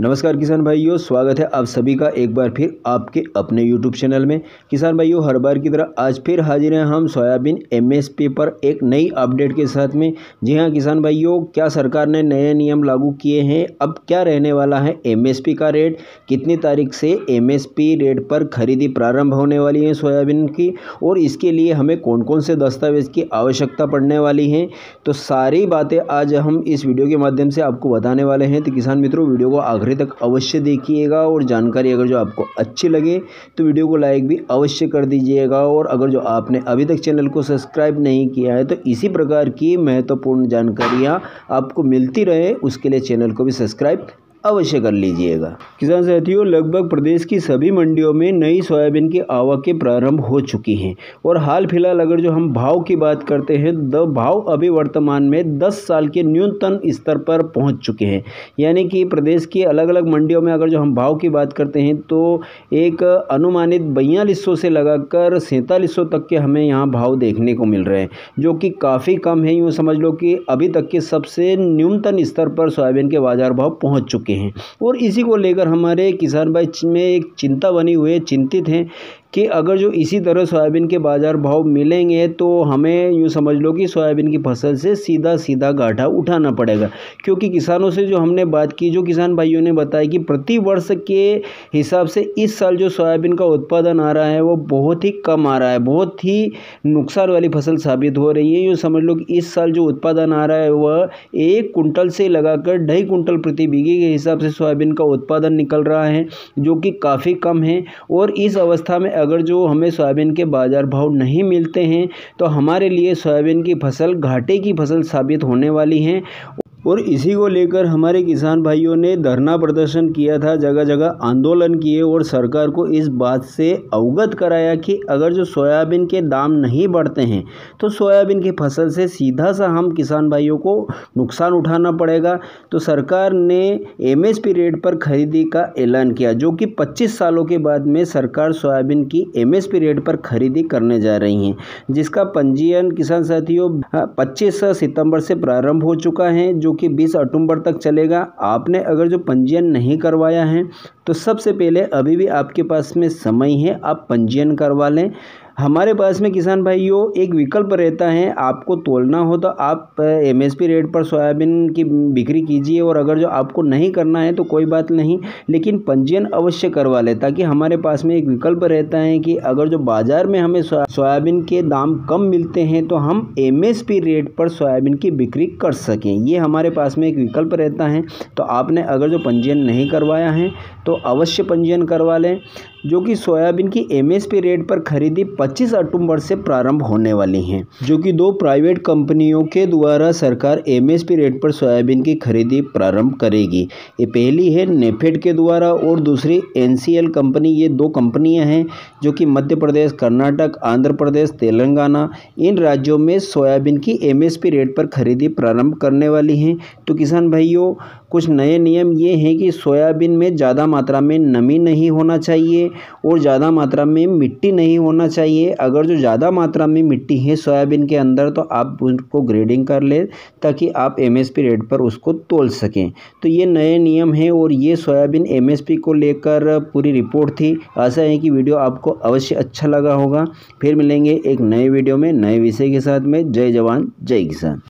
नमस्कार किसान भाइयों स्वागत है आप सभी का एक बार फिर आपके अपने यूट्यूब चैनल में किसान भाइयों हर बार की तरह आज फिर हाजिर हैं हम सोयाबीन एमएसपी पर एक नई अपडेट के साथ में जी हां किसान भाइयों क्या सरकार ने नए नियम लागू किए हैं अब क्या रहने वाला है एमएसपी का रेट कितनी तारीख से एमएसपी रेट पर खरीदी प्रारंभ होने वाली है सोयाबीन की और इसके लिए हमें कौन कौन से दस्तावेज की आवश्यकता पड़ने वाली है तो सारी बातें आज हम इस वीडियो के माध्यम से आपको बताने वाले हैं तो किसान मित्रों वीडियो को आगे आखिरी तक अवश्य देखिएगा और जानकारी अगर जो आपको अच्छी लगे तो वीडियो को लाइक भी अवश्य कर दीजिएगा और अगर जो आपने अभी तक चैनल को सब्सक्राइब नहीं किया है तो इसी प्रकार की महत्वपूर्ण जानकारियाँ आपको मिलती रहे उसके लिए चैनल को भी सब्सक्राइब अवश्य कर लीजिएगा किसान साथियों लगभग प्रदेश की सभी मंडियों में नई सोयाबीन की आवक के प्रारंभ हो चुकी हैं और हाल फिलहाल अगर जो हम भाव की बात करते हैं तो भाव अभी वर्तमान में 10 साल के न्यूनतम स्तर पर पहुंच चुके हैं यानी कि प्रदेश की अलग अलग मंडियों में अगर जो हम भाव की बात करते हैं तो एक अनुमानित बयालीस से लगाकर सैंतालीस तक के हमें यहाँ भाव देखने को मिल रहे हैं जो कि काफ़ी कम है यूँ समझ लो कि अभी तक के सबसे न्यूनतम स्तर पर सोयाबीन के बाज़ार भाव पहुँच चुके हैं हैं और इसी को लेकर हमारे किसान भाई में एक चिंता बनी हुई है चिंतित हैं कि अगर जो इसी तरह सोयाबीन के बाज़ार भाव मिलेंगे तो हमें यूँ समझ लो कि सोयाबीन की फसल से सीधा सीधा घाटा उठाना पड़ेगा क्योंकि किसानों से जो हमने बात की जो किसान भाइयों ने बताया कि प्रति वर्ष के हिसाब से इस साल जो सोयाबीन का उत्पादन आ रहा है वो बहुत ही कम आ रहा है बहुत ही नुकसान वाली फसल साबित हो रही है यूँ समझ लो कि इस साल जो उत्पादन आ रहा है वह एक कुंटल से लगाकर ढाई कुंटल प्रति बीघे के हिसाब से सोयाबीन का उत्पादन निकल रहा है जो कि काफ़ी कम है और इस अवस्था में अगर जो हमें सोयाबीन के बाज़ार भाव नहीं मिलते हैं तो हमारे लिए सोयाबीन की फसल घाटे की फसल साबित होने वाली हैं और इसी को लेकर हमारे किसान भाइयों ने धरना प्रदर्शन किया था जगह जगह आंदोलन किए और सरकार को इस बात से अवगत कराया कि अगर जो सोयाबीन के दाम नहीं बढ़ते हैं तो सोयाबीन की फसल से सीधा सा हम किसान भाइयों को नुकसान उठाना पड़ेगा तो सरकार ने पी रेट पर खरीदी का ऐलान किया जो कि पच्चीस सालों के बाद में सरकार सोयाबीन की पी रेट पर खरीदी करने जा रही है जिसका पंजीयन किसान साथियों हाँ, पच्चीस सितंबर से प्रारंभ हो चुका है जो कि 20 अक्टूबर तक चलेगा आपने अगर जो पंजीयन नहीं करवाया है तो सबसे पहले अभी भी आपके पास में समय है आप पंजीयन करवा लें हमारे पास में किसान भाइयों एक विकल्प रहता है आपको तोलना हो तो आप एम एस पी रेट पर सोयाबीन की बिक्री कीजिए और अगर जो आपको नहीं करना है तो कोई बात नहीं लेकिन पंजीयन अवश्य करवा लें ताकि हमारे पास में एक विकल्प रहता है कि अगर जो बाज़ार में हमें सोयाबीन के दाम कम मिलते हैं तो हम एम एस पी रेट पर सोयाबीन की बिक्री कर सकें ये हमारे पास में एक विकल्प रहता है तो आपने अगर जो पंजीयन नहीं करवाया है तो अवश्य पंजीयन करवा लें जो कि सोयाबीन की एमएसपी रेट पर खरीदी 25 अक्टूबर से प्रारंभ होने वाली हैं जो कि दो प्राइवेट कंपनियों के द्वारा सरकार एमएसपी रेट पर सोयाबीन की खरीदी प्रारंभ करेगी ये पहली है नेफेड के द्वारा और दूसरी एनसीएल कंपनी ये दो कंपनियां हैं जो कि मध्य प्रदेश कर्नाटक आंध्र प्रदेश तेलंगाना इन राज्यों में सोयाबीन की पी रेट पर खरीदी प्रारंभ करने वाली हैं तो किसान भाइयों कुछ नए नियम ये हैं कि सोयाबीन में ज़्यादा मात्रा में नमी नहीं होना चाहिए और ज़्यादा मात्रा में मिट्टी नहीं होना चाहिए अगर जो ज़्यादा मात्रा में मिट्टी है सोयाबीन के अंदर तो आप उनको ग्रेडिंग कर ले ताकि आप एम एस पी रेट पर उसको तोल सकें तो ये नए नियम हैं और ये सोयाबीन एम एस पी को लेकर पूरी रिपोर्ट थी आशा है कि वीडियो आपको अवश्य अच्छा लगा होगा फिर मिलेंगे एक नए वीडियो में नए विषय के साथ में जय जवान जय किसान